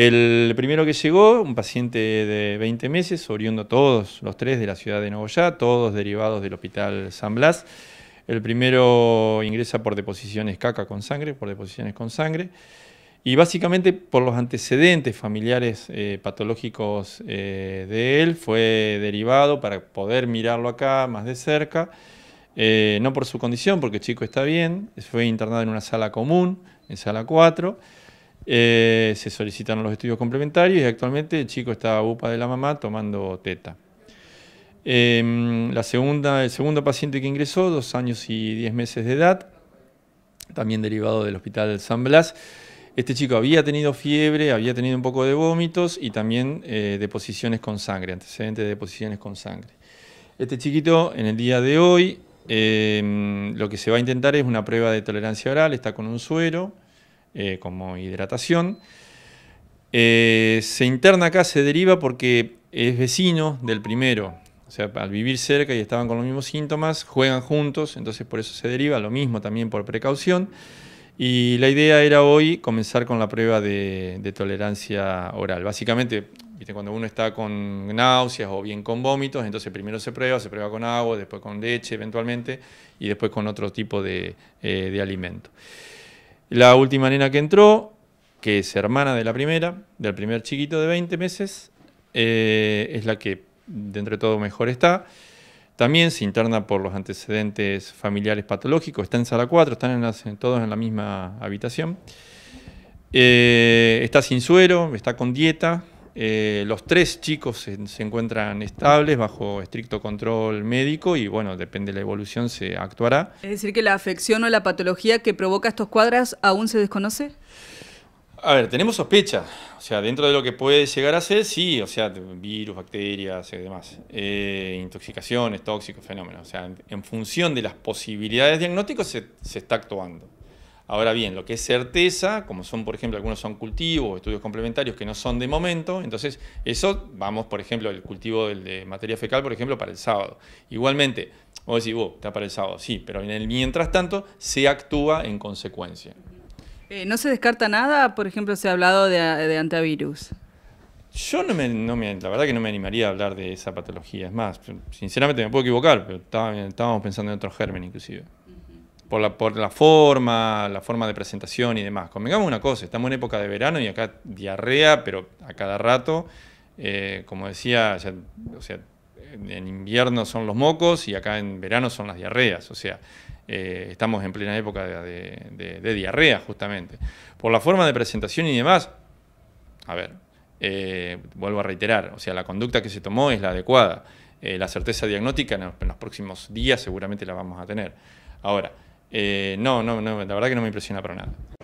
El primero que llegó, un paciente de 20 meses, oriundo todos los tres de la ciudad de Nogoyá, todos derivados del hospital San Blas. El primero ingresa por deposiciones caca con sangre, por deposiciones con sangre, y básicamente por los antecedentes familiares eh, patológicos eh, de él, fue derivado para poder mirarlo acá más de cerca, eh, no por su condición, porque el chico está bien, fue internado en una sala común, en sala 4 eh, se solicitaron los estudios complementarios y actualmente el chico está a UPA de la mamá tomando teta. Em, la segunda, el segundo paciente que ingresó, dos años y diez meses de edad, también derivado del hospital San Blas. Este chico había tenido fiebre, había tenido un poco de vómitos y también eh, deposiciones con sangre, antecedentes de deposiciones con sangre. Este chiquito, en el día de hoy, em, lo que se va a intentar es una prueba de tolerancia oral, está con un suero. Eh, como hidratación. Eh, se interna acá, se deriva porque es vecino del primero. O sea, al vivir cerca y estaban con los mismos síntomas, juegan juntos, entonces por eso se deriva, lo mismo también por precaución. Y la idea era hoy comenzar con la prueba de, tolerancia oral. Básicamente, cuando uno está con náuseas o bien con vómitos, entonces primero se prueba, se prueba con agua, después con leche eventualmente, y después con otro tipo de eh, alimento. La última nena que entró, que es hermana de la primera, del primer chiquito de 20 meses, eh, es la que de entre todo mejor está. También se interna por los antecedentes familiares patológicos, está en sala 4, están todos en la misma habitación. Eh, está sin suero, está con dieta, eh, los tres chicos se, encuentran estables bajo estricto control médico y bueno, depende de la evolución se actuará. Es decir, que la afección o la patología que provoca estos cuadras aún se desconoce. A ver, tenemos sospecha, o sea, dentro de lo que puede llegar a ser, sí, o sea, virus, bacterias y eh, demás, eh, intoxicaciones, tóxicos, fenómenos, o sea, en, función de las posibilidades diagnósticas se está actuando. Ahora bien, lo que es certeza, como son, por ejemplo, algunos son cultivos, estudios complementarios que no son de momento, entonces eso, vamos, por ejemplo, el cultivo de materia fecal, por ejemplo, para el sábado. Igualmente, vos decís, vos, oh, está para el sábado, sí, pero en el mientras tanto se actúa en consecuencia. Eh, ¿No se descarta nada? Por ejemplo, se ha hablado de, antivirus. Yo no no me, la verdad que no me animaría a hablar de esa patología. Es más, sinceramente me puedo equivocar, pero estábamos pensando en otro germen inclusive por la, forma, la forma de presentación y demás. Convengamos una cosa, estamos en época de verano y acá diarrea, pero a cada rato, eh, como decía, sea, en invierno son los mocos y acá en verano son las diarreas, o sea, eh, estamos en plena época de, diarrea justamente. Por la forma de presentación y demás, a ver, eh, vuelvo a reiterar, o sea, la conducta que se tomó es la adecuada. la certeza diagnóstica en los próximos días seguramente la vamos a tener. Ahora, eh, no, no, no, la verdad que no me impresiona para nada.